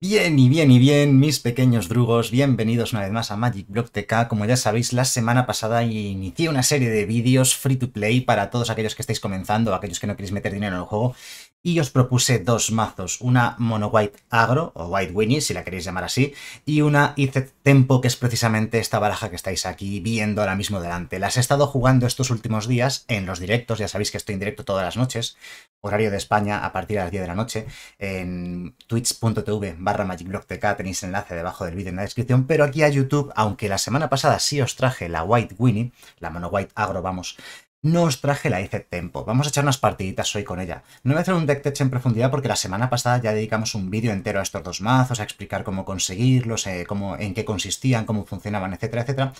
Bien y bien y bien, mis pequeños drugos, bienvenidos una vez más a Magic Block TK. Como ya sabéis, la semana pasada inicié una serie de vídeos free to play para todos aquellos que estáis comenzando, aquellos que no queréis meter dinero en el juego, y os propuse dos mazos, una Mono White Agro, o White Winnie, si la queréis llamar así, y una Ice Tempo, que es precisamente esta baraja que estáis aquí viendo ahora mismo delante. Las he estado jugando estos últimos días en los directos, ya sabéis que estoy en directo todas las noches, horario de España a partir de las 10 de la noche, en twitch.tv barra magicblogtk tenéis enlace debajo del vídeo en la descripción, pero aquí a YouTube, aunque la semana pasada sí os traje la White Winnie, la Mono White Agro, vamos, no os traje la IC e Tempo. Vamos a echar unas partiditas hoy con ella. No voy a hacer un deck tech en profundidad porque la semana pasada ya dedicamos un vídeo entero a estos dos mazos, a explicar cómo conseguirlos, eh, cómo, en qué consistían, cómo funcionaban, etcétera, etcétera.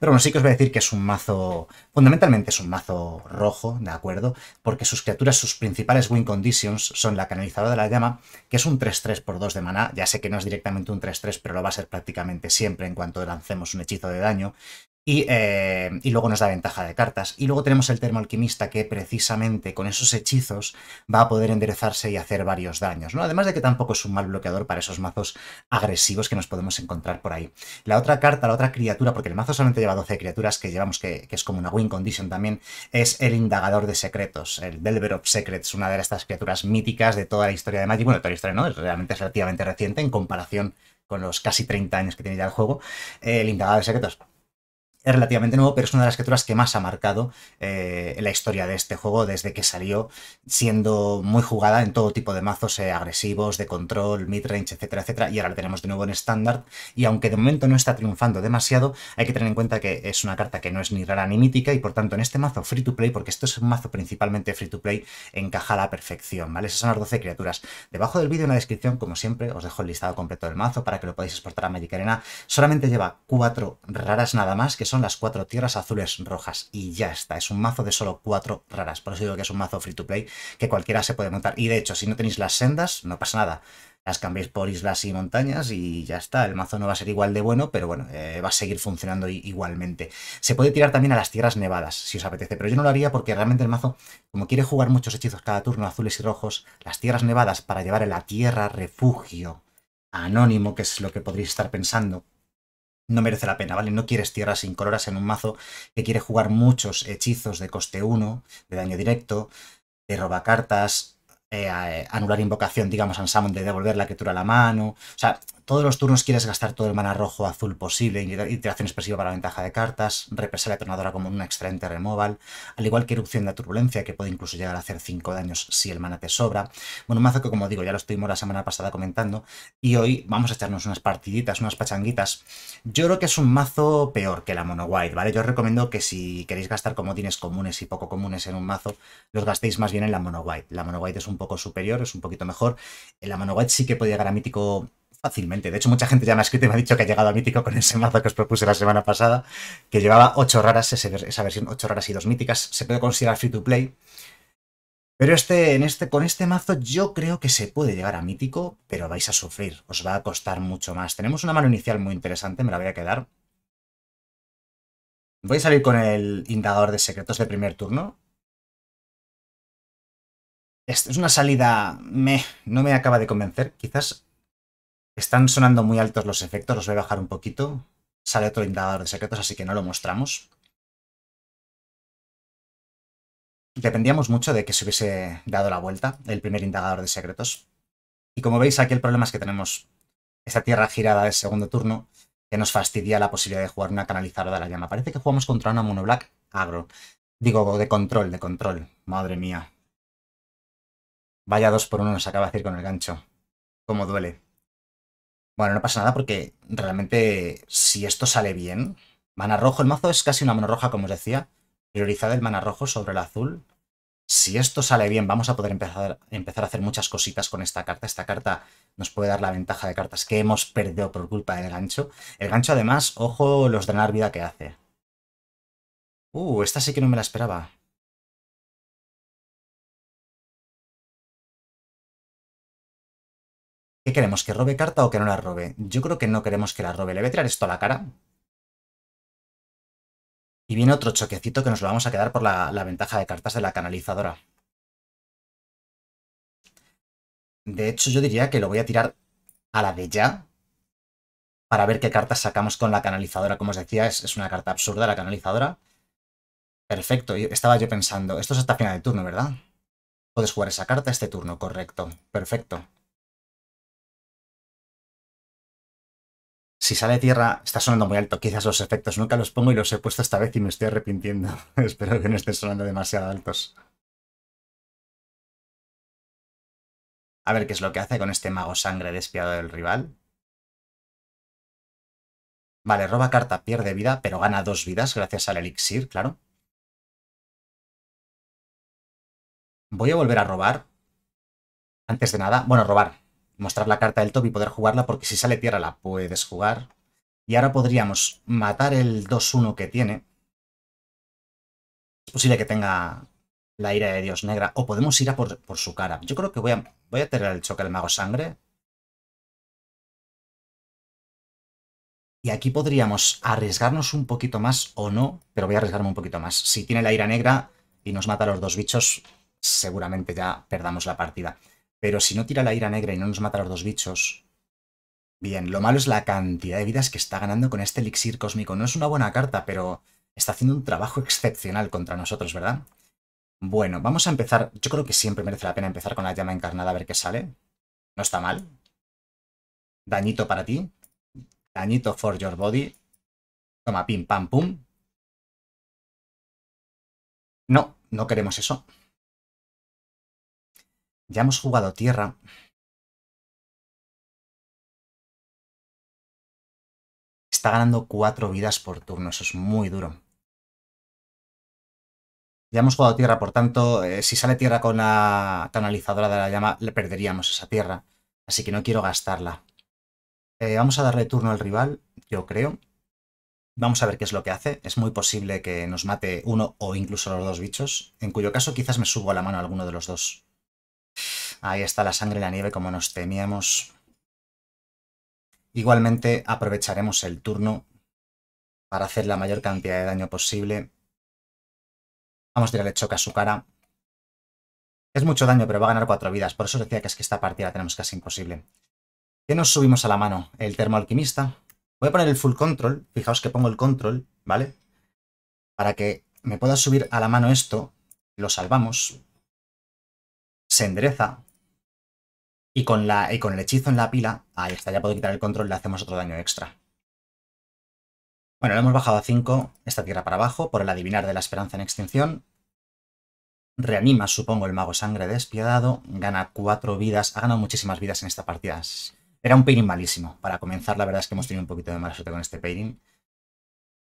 Pero bueno, sí que os voy a decir que es un mazo, fundamentalmente es un mazo rojo, ¿de acuerdo? Porque sus criaturas, sus principales win conditions son la canalizadora de la llama, que es un 3-3 por 2 de maná. Ya sé que no es directamente un 3-3, pero lo va a ser prácticamente siempre en cuanto lancemos un hechizo de daño. Eh, y, luego nos da ventaja de cartas. Y luego tenemos el termo alquimista que precisamente con esos hechizos va a poder enderezarse y hacer varios daños. ¿no? Además de que tampoco es un mal bloqueador para esos mazos agresivos que nos podemos encontrar por ahí. La otra carta, la otra criatura, porque el mazo solamente lleva 12 criaturas que llevamos, que, es como una win condition también, es el indagador de secretos, el Delver of Secrets, una de estas criaturas míticas de toda la historia de Magic. Bueno, de toda la historia no, realmente es relativamente reciente en comparación con los casi 30 años que tiene ya el juego. el indagador de secretos es relativamente nuevo, pero es una de las criaturas que más ha marcado eh, la historia de este juego desde que salió, siendo muy jugada en todo tipo de mazos eh, agresivos, de control, midrange, etcétera, etcétera. Y ahora la tenemos de nuevo en estándar. Y aunque de momento no está triunfando demasiado, hay que tener en cuenta que es una carta que no es ni rara ni mítica y por tanto en este mazo free to play, porque esto es un mazo principalmente free to play, encaja a la perfección, ¿vale? Esas son las 12 criaturas. Debajo del vídeo en la descripción, como siempre, os dejo el listado completo del mazo para que lo podáis exportar a Magic Arena. Solamente lleva cuatro raras nada más, que son son las cuatro tierras azules rojas y ya está. Es un mazo de solo cuatro raras. Por eso digo que es un mazo free to play que cualquiera se puede montar. Y de hecho, si no tenéis las sendas, no pasa nada. Las cambiéis por islas y montañas y ya está. El mazo no va a ser igual de bueno, pero bueno, eh, va a seguir funcionando igualmente. Se puede tirar también a las tierras nevadas, si os apetece, pero yo no lo haría porque realmente el mazo, como quiere jugar muchos hechizos cada turno, azules y rojos, las tierras nevadas para llevar a la tierra refugio anónimo, que es lo que podréis estar pensando, no merece la pena, ¿vale? No quieres tierras coloras en un mazo que quiere jugar muchos hechizos de coste 1, de daño directo, de robacartas, cartas eh, eh, anular invocación, digamos, Summon de devolver la criatura a la mano. O sea, todos los turnos quieres gastar todo el mana rojo azul posible, iteración expresiva para ventaja de cartas, la tornadora como un extraente removal, al igual que erupción de turbulencia, que puede incluso llegar a hacer 5 daños si el mana te sobra. Bueno, un mazo que como digo, ya lo estuvimos la semana pasada comentando, y hoy vamos a echarnos unas partiditas, unas pachanguitas. Yo creo que es un mazo peor que la mono white, ¿vale? Yo os recomiendo que si queréis gastar comodines comunes y poco comunes en un mazo, los gastéis más bien en la mono white. La mono white es un poco superior, es un poquito mejor. En la mono white sí que puede llegar a mítico Fácilmente. De hecho, mucha gente ya me ha escrito y me ha dicho que ha llegado a mítico con ese mazo que os propuse la semana pasada, que llevaba 8 raras, esa versión 8 raras y 2 míticas. Se puede considerar free to play. Pero este, este, con este mazo yo creo que se puede llegar a mítico, pero vais a sufrir, os va a costar mucho más. Tenemos una mano inicial muy interesante, me la voy a quedar. Voy a salir con el indagador de secretos de primer turno. Este es una salida... Meh, no me acaba de convencer. Quizás están sonando muy altos los efectos, los voy a bajar un poquito. Sale otro indagador de secretos, así que no lo mostramos. Dependíamos mucho de que se hubiese dado la vuelta el primer indagador de secretos. Y como veis, aquí el problema es que tenemos esta tierra girada de segundo turno que nos fastidia la posibilidad de jugar una canalizadora de la llama. Parece que jugamos contra una black agro. Digo, de control, de control. Madre mía. Vaya dos por uno nos acaba de decir con el gancho. Cómo duele. Bueno, no pasa nada porque realmente si esto sale bien, mana rojo, el mazo es casi una mano roja, como os decía, priorizada el mana rojo sobre el azul. Si esto sale bien, vamos a poder empezar, empezar a hacer muchas cositas con esta carta. Esta carta nos puede dar la ventaja de cartas que hemos perdido por culpa del gancho. El gancho, además, ojo los drenar vida que hace. Uh, esta sí que no me la esperaba. ¿Qué queremos? ¿Que robe carta o que no la robe? Yo creo que no queremos que la robe. Le voy a tirar esto a la cara. Y viene otro choquecito que nos lo vamos a quedar por la, ventaja de cartas de la canalizadora. De hecho, yo diría que lo voy a tirar a la de ya para ver qué cartas sacamos con la canalizadora. Como os decía, es, una carta absurda la canalizadora. Perfecto, estaba yo pensando, esto es hasta final de turno, ¿verdad? Puedes jugar esa carta este turno, correcto, perfecto. Si sale tierra, está sonando muy alto. Quizás los efectos nunca los pongo y los he puesto esta vez y me estoy arrepintiendo. Espero que no estén sonando demasiado altos. A ver qué es lo que hace con este mago sangre despiado del rival. Vale, roba carta, pierde vida, pero gana dos vidas gracias al elixir, claro. Voy a volver a robar. Antes de nada, bueno, robar mostrar la carta del top y poder jugarla, porque si sale tierra la puedes jugar. Y ahora podríamos matar el 2-1 que tiene. Es posible que tenga la ira de Dios negra. O podemos ir a por, su cara. Yo creo que voy a, voy a tener el choque del mago sangre. Y aquí podríamos arriesgarnos un poquito más o no, pero voy a arriesgarme un poquito más. Si tiene la ira negra y nos mata a los dos bichos, seguramente ya perdamos la partida. Pero si no tira la ira negra y no nos mata a los dos bichos... Bien, lo malo es la cantidad de vidas que está ganando con este elixir cósmico. No es una buena carta, pero está haciendo un trabajo excepcional contra nosotros, ¿verdad? Bueno, vamos a empezar. Yo creo que siempre merece la pena empezar con la llama encarnada a ver qué sale. No está mal. Dañito para ti. Dañito for your body. Toma, pim, pam, pum. No, no queremos eso. Ya hemos jugado tierra. Está ganando cuatro vidas por turno, eso es muy duro. Ya hemos jugado tierra, por tanto, eh, si sale tierra con la canalizadora de la llama, le perderíamos esa tierra. Así que no quiero gastarla. Eh, vamos a darle turno al rival, yo creo. Vamos a ver qué es lo que hace. Es muy posible que nos mate uno o incluso los dos bichos, en cuyo caso quizás me subo a la mano a alguno de los dos. Ahí está la sangre y la nieve como nos temíamos. Igualmente aprovecharemos el turno para hacer la mayor cantidad de daño posible. Vamos a tirarle choque a su cara. Es mucho daño, pero va a ganar cuatro vidas. Por eso decía que es que esta partida la tenemos casi imposible. ¿Qué nos subimos a la mano? El termoalquimista. Voy a poner el full control. Fijaos que pongo el control, ¿vale? Para que me pueda subir a la mano esto. Lo salvamos. Se endereza. Y con, el hechizo en la pila, ahí está, ya puedo quitar el control, le hacemos otro daño extra. Bueno, lo hemos bajado a 5, esta tierra para abajo, por el adivinar de la esperanza en extinción. Reanima, supongo, el mago sangre despiadado, gana 4 vidas, ha ganado muchísimas vidas en esta partida. Era un pairing malísimo. Para comenzar, la verdad es que hemos tenido un poquito de mala suerte con este pairing.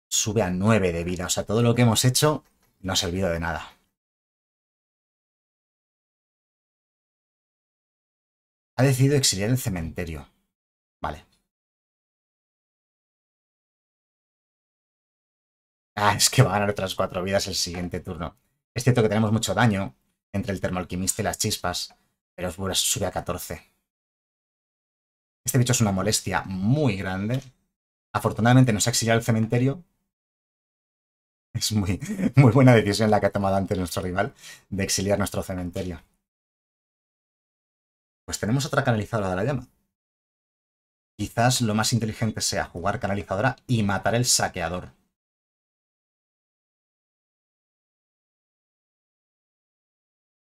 Sube a 9 de vida, o sea, todo lo que hemos hecho no ha servido de nada. Ha decidido exiliar el cementerio. Vale. Ah, es que va a ganar otras cuatro vidas el siguiente turno. Es cierto que tenemos mucho daño entre el termoalquimista y las chispas, pero Osbura sube a 14. Este bicho es una molestia muy grande. Afortunadamente nos ha exiliado el cementerio. Es muy, muy buena decisión la que ha tomado antes nuestro rival de exiliar nuestro cementerio. Pues tenemos otra canalizadora de la llama. Quizás lo más inteligente sea jugar canalizadora y matar el saqueador.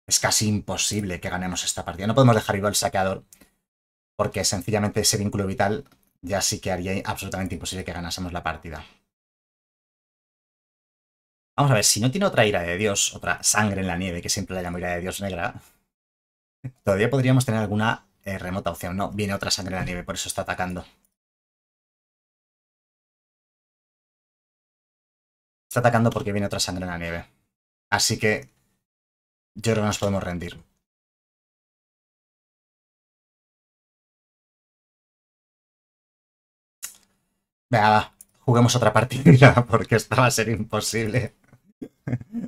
Es casi imposible que ganemos esta partida. No podemos dejar vivo al saqueador porque sencillamente ese vínculo vital ya sí que haría absolutamente imposible que ganásemos la partida. Vamos a ver, si no tiene otra ira de Dios, otra sangre en la nieve, que siempre la llamo ira de Dios negra, Todavía podríamos tener alguna eh, remota opción. No, viene otra sangre en la nieve, por eso está atacando. Está atacando porque viene otra sangre en la nieve. Así que yo creo que nos podemos rendir. Venga, juguemos otra partida porque esta va a ser imposible.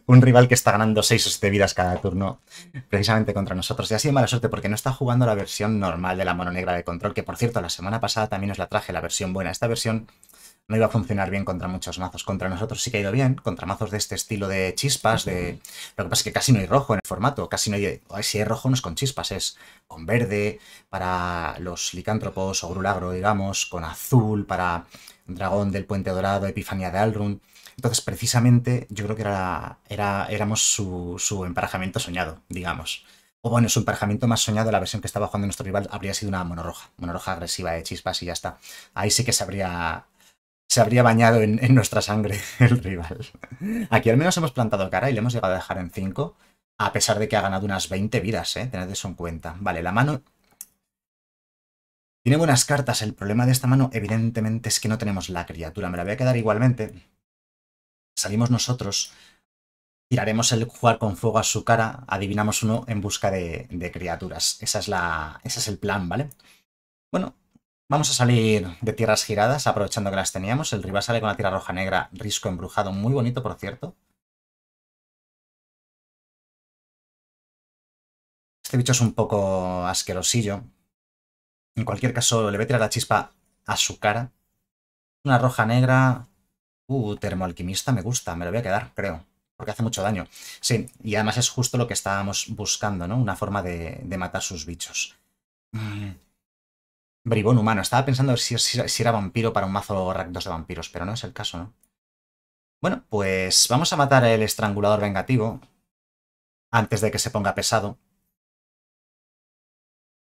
un rival que está ganando 6 o 7 vidas cada turno precisamente contra nosotros. Y así sido mala suerte porque no está jugando la versión normal de la mano negra de control, que por cierto la semana pasada también os la traje, la versión buena. Esta versión no iba a funcionar bien contra muchos mazos. Contra nosotros sí que ha ido bien, contra mazos de este estilo de chispas, de... Lo que pasa es que casi no hay rojo en el formato, casi no hay... Si hay rojo no es con chispas, es con verde para los licántropos o grulagro, digamos, con azul para Dragón del Puente Dorado, Epifanía de Alrun. Entonces, precisamente, yo creo que era, era éramos su, emparejamiento soñado, digamos. O bueno, su emparejamiento más soñado, la versión que estaba jugando nuestro rival, habría sido una monoroja. Monoroja agresiva de chispas y ya está. Ahí sí que se habría, se habría bañado en, nuestra sangre el rival. Aquí al menos hemos plantado cara y le hemos llegado a dejar en 5, a pesar de que ha ganado unas 20 vidas, ¿eh? Tened eso en cuenta. Vale, la mano tiene buenas cartas. El problema de esta mano, evidentemente, es que no tenemos la criatura. Me la voy a quedar igualmente. Salimos nosotros. Tiraremos el jugar con fuego a su cara. Adivinamos uno en busca de, criaturas. Esa es la, ese es el plan, ¿vale? Bueno, vamos a salir de tierras giradas, aprovechando que las teníamos. El rival sale con la tira roja negra, risco embrujado. Muy bonito, por cierto. Este bicho es un poco asquerosillo. En cualquier caso, le voy a tirar la chispa a su cara. Una roja negra. Uh, termoalquimista me gusta, me lo voy a quedar, creo. Porque hace mucho daño. Sí, y además es justo lo que estábamos buscando, ¿no? Una forma de, de matar sus bichos. Mm. Bribón humano. Estaba pensando si, era vampiro para un mazo dos de vampiros, pero no es el caso, ¿no? Bueno, pues vamos a matar el estrangulador vengativo antes de que se ponga pesado.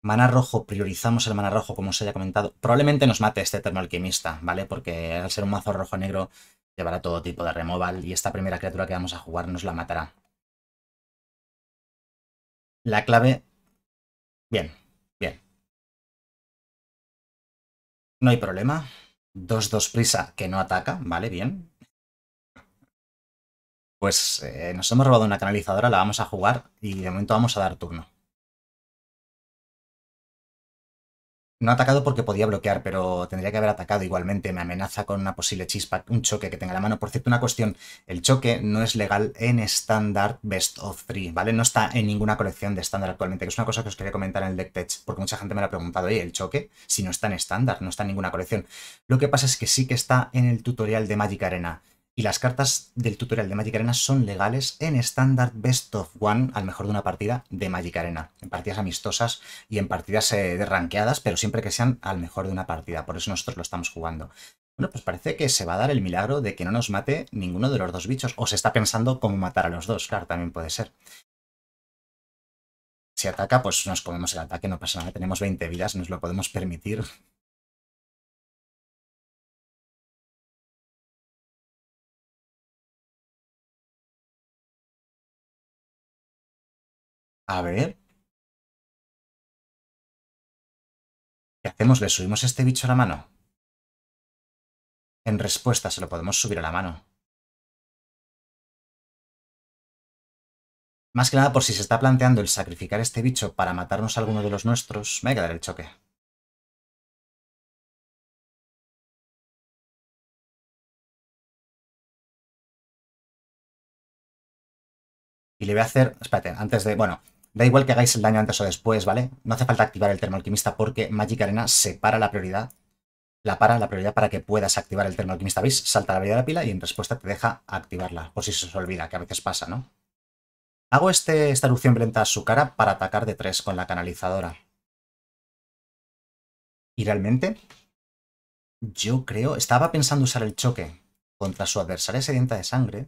Mana rojo, priorizamos el mana rojo, como os haya comentado. Probablemente nos mate este Eterno Alquimista, ¿vale? Porque al ser un mazo rojo-negro llevará todo tipo de removal y esta primera criatura que vamos a jugar nos la matará. La clave... Bien, bien. No hay problema. Dos dos prisa que no ataca, ¿vale? Bien. Pues eh, nos hemos robado una canalizadora, la vamos a jugar y de momento vamos a dar turno. No ha atacado porque podía bloquear, pero tendría que haber atacado igualmente. Me amenaza con una posible chispa, un choque que tenga la mano. Por cierto, una cuestión. El choque no es legal en estándar Best of Three, ¿vale? No está en ninguna colección de estándar actualmente, que es una cosa que os quería comentar en el deck tech, porque mucha gente me lo ha preguntado. Oye, el choque, si no está en estándar, no está en ninguna colección. Lo que pasa es que sí que está en el tutorial de Magic Arena y las cartas del tutorial de Magic Arena son legales en estándar best of one al mejor de una partida de Magic Arena, en partidas amistosas y en partidas eh, de ranqueadas, pero siempre que sean al mejor de una partida, por eso nosotros lo estamos jugando. Bueno, pues parece que se va a dar el milagro de que no nos mate ninguno de los dos bichos, o se está pensando cómo matar a los dos, claro, también puede ser. Si ataca, pues nos comemos el ataque, no pasa nada, tenemos 20 vidas, nos lo podemos permitir, A ver. ¿Qué hacemos? ¿Le subimos este bicho a la mano? En respuesta se lo podemos subir a la mano. Más que nada por si se está planteando el sacrificar este bicho para matarnos a alguno de los nuestros, me voy a quedar el choque. Y le voy a hacer... Espérate, antes de... Bueno, Da igual que hagáis el daño antes o después, ¿vale? No hace falta activar el termoalquimista porque Magic Arena para la prioridad. La para la prioridad para que puedas activar el termoalquimista. ¿Veis? Salta la vida de la pila y en respuesta te deja activarla. Por si se os olvida, que a veces pasa, ¿no? Hago este, esta erupción blenta a su cara para atacar de 3 con la canalizadora. Y realmente, yo creo... Estaba pensando usar el choque contra su adversaria sedienta de sangre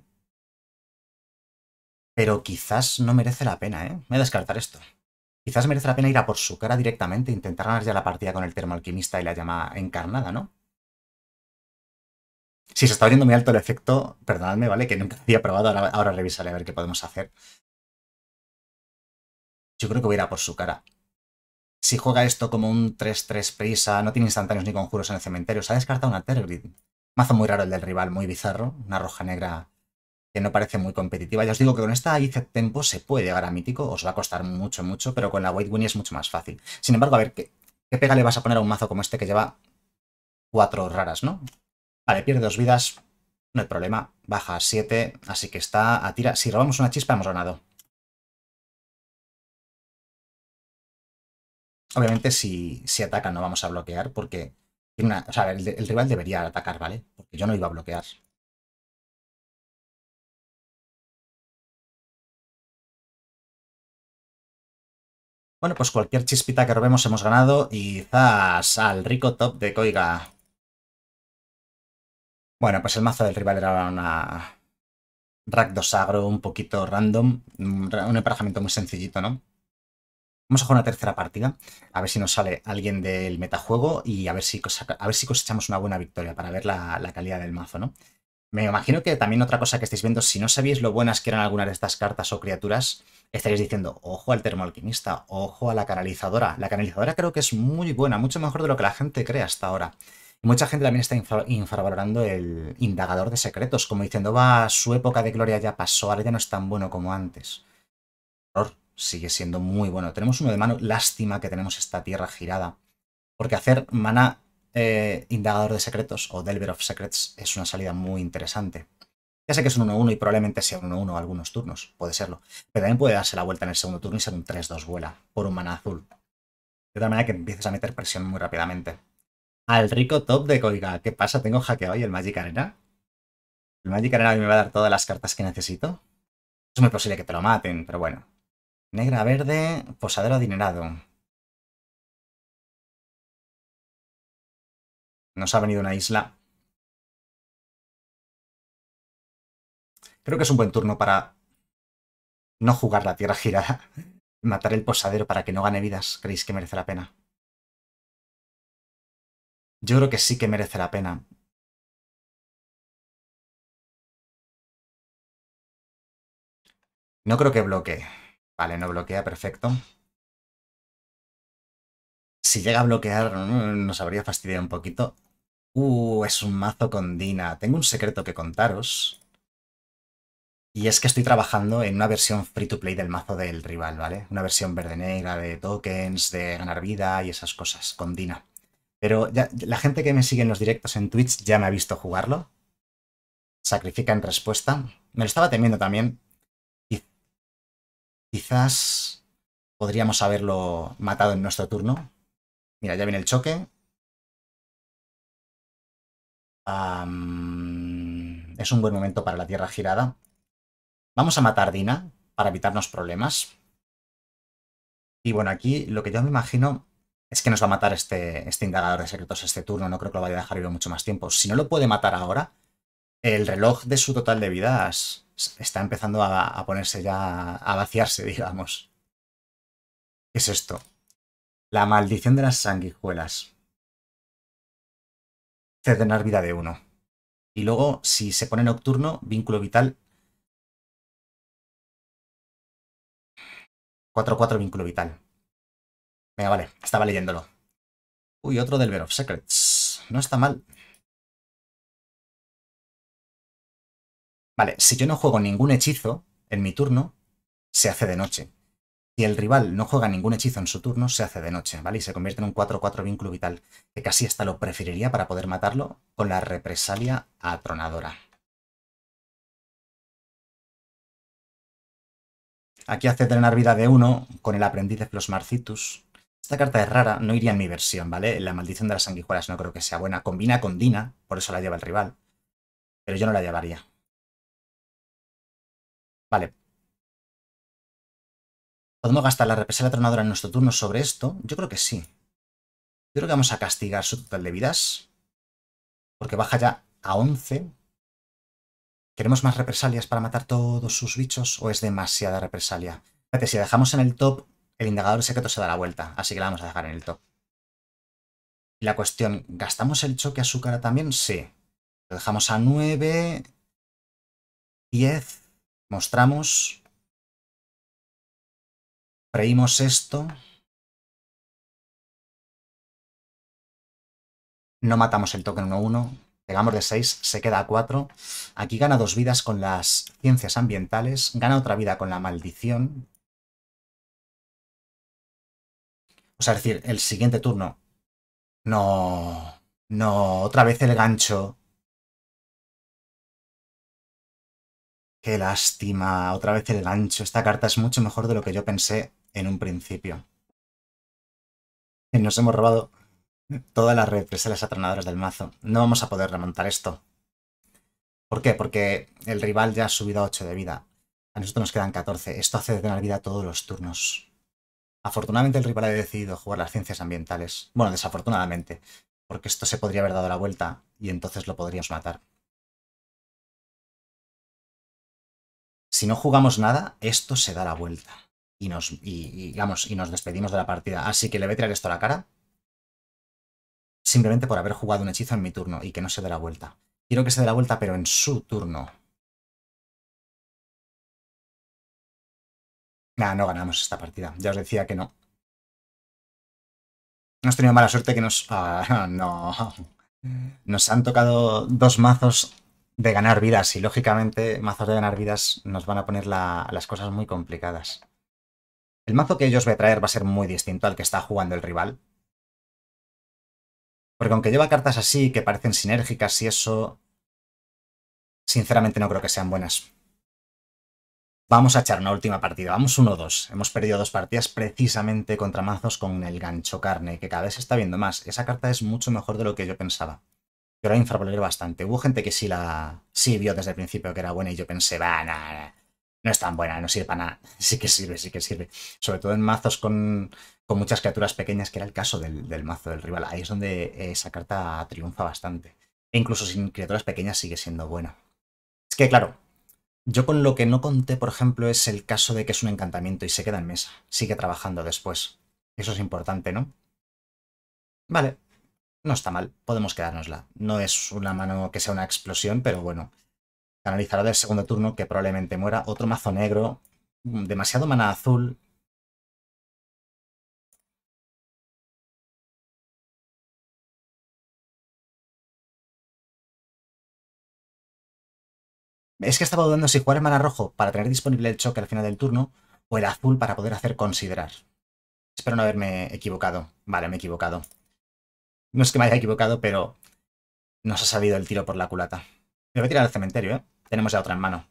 pero quizás no merece la pena, ¿eh? Voy a descartar esto. Quizás merece la pena ir a por su cara directamente e intentar ganar ya la partida con el termoalquimista y la llama encarnada, ¿no? Si se está abriendo muy alto el efecto, perdonadme, ¿vale? Que nunca había probado, ahora, ahora revisaré a ver qué podemos hacer. Yo creo que voy a ir a por su cara. Si juega esto como un 3-3 prisa, no tiene instantáneos ni conjuros en el cementerio, se ha descartado una Tergrid. Mazo muy raro el del rival, muy bizarro, una roja negra que no parece muy competitiva. Ya os digo que con esta Ice Tempo se puede llegar a mítico, os va a costar mucho, mucho, pero con la White Winnie es mucho más fácil. Sin embargo, a ver, ¿qué, pega le vas a poner a un mazo como este que lleva cuatro raras, no? Vale, pierde dos vidas, no hay problema, baja a 7, así que está a tira. Si robamos una chispa hemos ganado. Obviamente si, si atacan no vamos a bloquear porque... el rival debería atacar, ¿vale? Porque yo no iba a bloquear. Bueno, pues cualquier chispita que robemos hemos ganado y zas al rico top de Koiga. Bueno, pues el mazo del rival era una agro un poquito random, mm, un emparejamiento muy sencillito, ¿no? Vamos a jugar una tercera partida, a ver si nos sale alguien del metajuego y a ver si, a ver si cosechamos una buena victoria para ver la, la calidad del mazo, ¿no? Me imagino que también otra cosa que estáis viendo, si no sabéis lo buenas que eran algunas de estas cartas o criaturas, estaréis diciendo, ojo al termoalquimista, ojo a la canalizadora. La canalizadora creo que es muy buena, mucho mejor de lo que la gente cree hasta ahora. mucha gente también está infravalorando el indagador de secretos, como diciendo, va, su época de gloria ya pasó, ahora ya no es tan bueno como antes. sigue siendo muy bueno. Tenemos uno de mano, lástima que tenemos esta tierra girada. Porque hacer mana eh, indagador de secretos o Delver of Secrets es una salida muy interesante. Ya sé que es un 1-1 y probablemente sea un 1-1 algunos turnos, puede serlo. Pero también puede darse la vuelta en el segundo turno y ser un 3-2 vuela por un mana azul. De tal manera que empieces a meter presión muy rápidamente. Al rico top de Koiga, ¿qué pasa? ¿Tengo hackeado y el Magic Arena? ¿El Magic Arena me va a dar todas las cartas que necesito? Es muy posible que te lo maten, pero bueno. Negra, verde, posadero adinerado. Nos ha venido una isla Creo que es un buen turno para no jugar la tierra girada. Matar el posadero para que no gane vidas. ¿Creéis que merece la pena? Yo creo que sí que merece la pena. No creo que bloquee. Vale, no bloquea, perfecto. Si llega a bloquear, mm, nos habría fastidiado un poquito. Uh, es un mazo con Dina. Tengo un secreto que contaros. Y es que estoy trabajando en una versión free to play del mazo del rival, ¿vale? Una versión verde-negra de tokens, de ganar vida y esas cosas con Dina. Pero la gente que me sigue en los directos en Twitch ya me ha visto jugarlo. Sacrifica en respuesta. Me lo estaba temiendo también. quizás podríamos haberlo matado en nuestro turno. Mira, ya viene el choque. es un buen momento para la tierra girada. Vamos a matar Dina para evitarnos problemas. Y bueno, aquí lo que yo me imagino es que nos va a matar este, este indagador de secretos este turno. No creo que lo vaya a dejar ir mucho más tiempo. Si no lo puede matar ahora, el reloj de su total de vidas está empezando a, ponerse ya, a vaciarse, digamos. ¿Qué es esto? La maldición de las sanguijuelas. Cerdenar vida de uno. Y luego, si se pone nocturno, vínculo vital 4-4 vínculo vital. Venga, vale, estaba leyéndolo. Uy, otro del Ver of Secrets. No está mal. Vale, si yo no juego ningún hechizo en mi turno, se hace de noche. Si el rival no juega ningún hechizo en su turno, se hace de noche, ¿vale? Y se convierte en un 4-4 vínculo vital, que casi hasta lo preferiría para poder matarlo con la represalia atronadora. Aquí hace drenar vida de uno con el aprendiz de Marcitus. Esta carta es rara, no iría en mi versión, ¿vale? La maldición de las sanguijuelas no creo que sea buena. Combina con Dina, por eso la lleva el rival. Pero yo no la llevaría. Vale. ¿Podemos gastar la represalia tronadora en nuestro turno sobre esto? Yo creo que sí. Yo creo que vamos a castigar su total de vidas. Porque baja ya a 11. ¿Queremos más represalias para matar todos sus bichos o es demasiada represalia? Fíjate, si la dejamos en el top, el indagador secreto se da la vuelta, así que la vamos a dejar en el top. Y la cuestión, ¿gastamos el choque azúcar también? Sí. Lo dejamos a 9, 10, mostramos, freímos esto. No matamos el token 1-1, Pegamos de 6, se queda a 4. Aquí gana dos vidas con las ciencias ambientales, gana otra vida con la maldición. O sea, decir, el siguiente turno. No, no, otra vez el gancho. Qué lástima, otra vez el gancho. Esta carta es mucho mejor de lo que yo pensé en un principio. Nos hemos robado todas las represalias del mazo. No vamos a poder remontar esto. ¿Por qué? Porque el rival ya ha subido a 8 de vida. A nosotros nos quedan 14. Esto hace de tener vida todos los turnos. Afortunadamente el rival ha decidido jugar las ciencias ambientales. Bueno, desafortunadamente. Porque esto se podría haber dado la vuelta y entonces lo podríamos matar. Si no jugamos nada, esto se da la vuelta. Y nos, y nos despedimos de la partida. Así que le voy a tirar esto a la cara simplemente por haber jugado un hechizo en mi turno y que no se dé la vuelta. Quiero que se dé la vuelta, pero en su turno. Nada, no ganamos esta partida. Ya os decía que no. Hemos tenido mala suerte que nos... Ah, no. Nos han tocado dos mazos de ganar vidas y lógicamente mazos de ganar vidas nos van a poner las cosas muy complicadas. El mazo que ellos voy a traer va a ser muy distinto al que está jugando el rival, porque aunque lleva cartas así, que parecen sinérgicas y eso, sinceramente no creo que sean buenas. Vamos a echar una última partida. Vamos 1-2. Hemos perdido dos partidas precisamente contra mazos con el gancho carne, que cada vez se está viendo más. Esa carta es mucho mejor de lo que yo pensaba. Yo la infravaloré bastante. Hubo gente que sí la sí vio desde el principio que era buena y yo pensé, bah, nada, no es tan buena, no sirve para nada. Sí que sirve, sí que sirve. Sobre todo en mazos con, con muchas criaturas pequeñas, que era el caso del, del mazo del rival. Ahí es donde eh, esa carta triunfa bastante. E incluso sin criaturas pequeñas sigue siendo buena. Es que, claro, yo con lo que no conté, por ejemplo, es el caso de que es un encantamiento y se queda en mesa. Sigue trabajando después. Eso es importante, ¿no? Vale, no está mal, podemos quedárnosla. No es una mano que sea una explosión, pero bueno, canalizará del segundo turno que probablemente muera. Otro mazo negro. Mm, demasiado mana azul. Es que estaba dudando si jugar el mana rojo para tener disponible el choque al final del turno o el azul para poder hacer considerar. Espero no haberme equivocado. Vale, me he equivocado. No es que me haya equivocado, pero nos ha salido el tiro por la culata. Me voy a tirar al cementerio, ¿eh? Tenemos ya otra en mano.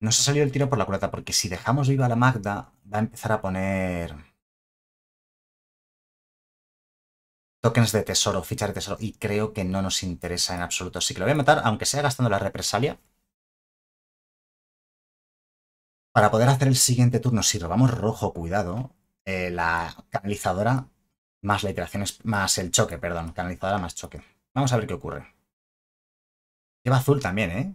Nos ha salido el tiro por la culata, porque si dejamos viva a la Magda, va a empezar a poner... Tokens de tesoro, fichas de tesoro, y creo que no nos interesa en absoluto. Así que lo voy a matar, aunque sea gastando la represalia. Para poder hacer el siguiente turno, si robamos rojo, cuidado, eh, la canalizadora más la iteración, más el choque, perdón. Canalizadora más choque. Vamos a ver qué ocurre. Lleva azul también, ¿eh?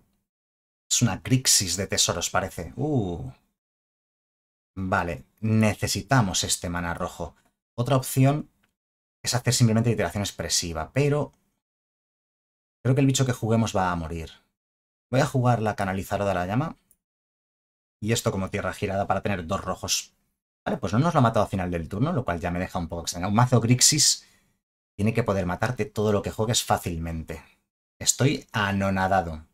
Es una crixis de tesoros, parece. Uh. Vale, necesitamos este mana rojo. Otra opción es hacer simplemente iteración expresiva, pero... Creo que el bicho que juguemos va a morir. Voy a jugar la canalizadora de la llama. Y esto como tierra girada para tener dos rojos Vale, pues no nos lo ha matado a final del turno, lo cual ya me deja un poco extrañado. Un mazo Grixis tiene que poder matarte todo lo que juegues fácilmente. Estoy anonadado.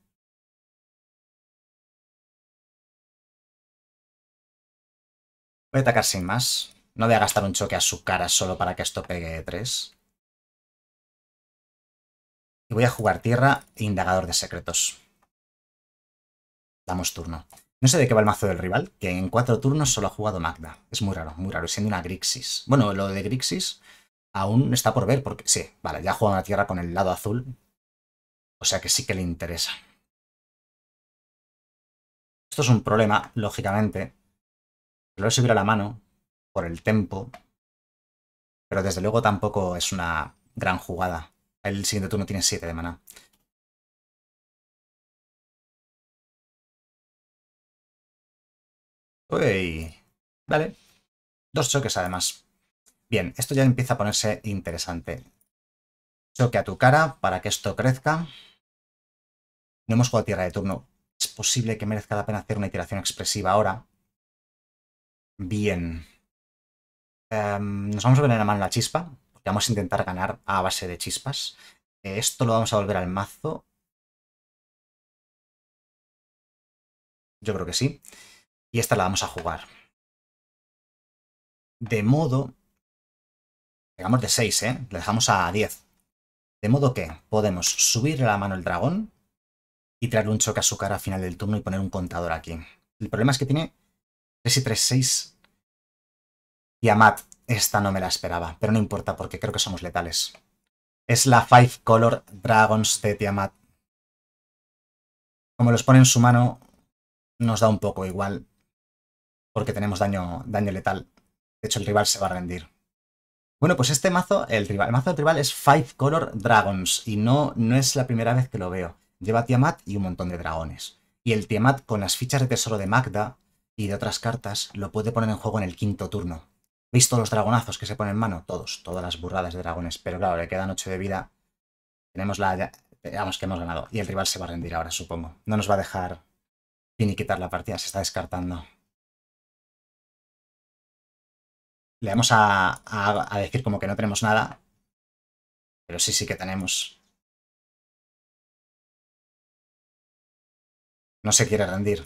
Voy a atacar sin más. No voy a gastar un choque a su cara solo para que esto pegue 3. Y voy a jugar tierra e indagador de secretos. Damos turno. No sé de qué va el mazo del rival, que en cuatro turnos solo ha jugado Magda. Es muy raro, muy raro, siendo una Grixis. Bueno, lo de Grixis aún está por ver, porque sí, vale, ya ha jugado una tierra con el lado azul. O sea que sí que le interesa. Esto es un problema, lógicamente. Lo subir a la mano por el tempo. Pero desde luego tampoco es una gran jugada. El siguiente turno tiene 7 de mana. Vale. Dos choques además. Bien, esto ya empieza a ponerse interesante. Choque a tu cara para que esto crezca. No hemos jugado tierra de turno. Es posible que merezca la pena hacer una iteración expresiva ahora. Bien. Em, nos vamos a poner a mano la chispa. Porque vamos a intentar ganar a base de chispas. Eh, esto lo vamos a volver al mazo. Yo creo que sí. Y esta la vamos a jugar. De modo... Digamos de 6, ¿eh? Le dejamos a 10. De modo que podemos subirle a la mano el dragón y traer un choque a su cara a final del turno y poner un contador aquí. El problema es que tiene 3 y 3, 6. Y Matt esta no me la esperaba, pero no importa porque creo que somos letales. Es la Five Color Dragons de Tiamat. Como los pone en su mano, nos da un poco igual porque tenemos daño, daño letal. De hecho, el rival se va a rendir. Bueno, pues este mazo, el, rival, mazo del rival es Five Color Dragons, y no, no es la primera vez que lo veo. Lleva Tiamat y un montón de dragones. Y el Tiamat, con las fichas de tesoro de Magda y de otras cartas, lo puede poner en juego en el quinto turno. ¿Veis los dragonazos que se ponen en mano? Todos, todas las burradas de dragones. Pero claro, le quedan 8 de vida. Tenemos la... Digamos que hemos ganado. Y el rival se va a rendir ahora, supongo. No nos va a dejar quitar la partida, se está descartando. Le vamos a, decir como que no tenemos nada. Pero sí, sí que tenemos. No se quiere rendir.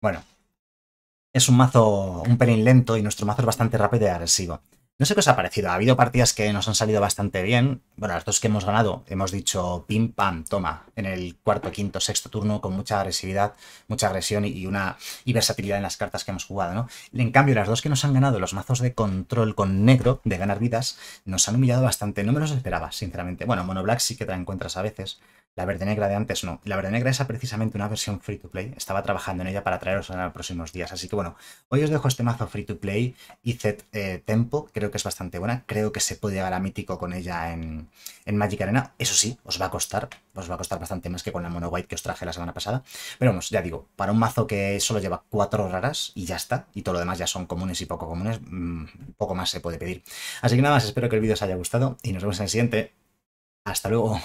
Bueno. Es un mazo un pelín lento y nuestro mazo es bastante rápido y agresivo. No sé qué os ha parecido. Ha habido partidas que nos han salido bastante bien. Bueno, las dos que hemos ganado, hemos dicho pim, pam, toma, en el cuarto, quinto, sexto turno, con mucha agresividad, mucha agresión y una y versatilidad en las cartas que hemos jugado, ¿no? En cambio, las dos que nos han ganado, los mazos de control con negro, de ganar vidas, nos han humillado bastante. No me los esperaba, sinceramente. Bueno, black sí que te la encuentras a veces, la verde negra de antes no. La verde negra es precisamente una versión free to play. Estaba trabajando en ella para traeros en los próximos días. Así que bueno, hoy os dejo este mazo free to play y set eh, Tempo. Creo que es bastante buena. Creo que se puede llegar a mítico con ella en, Magic Arena. Eso sí, os va a costar. Os va a costar bastante más que con la mono white que os traje la semana pasada. Pero vamos, ya digo, para un mazo que solo lleva cuatro raras y ya está. Y todo lo demás ya son comunes y poco comunes. Mm, poco más se puede pedir. Así que nada más, espero que el vídeo os haya gustado y nos vemos en el siguiente. Hasta luego.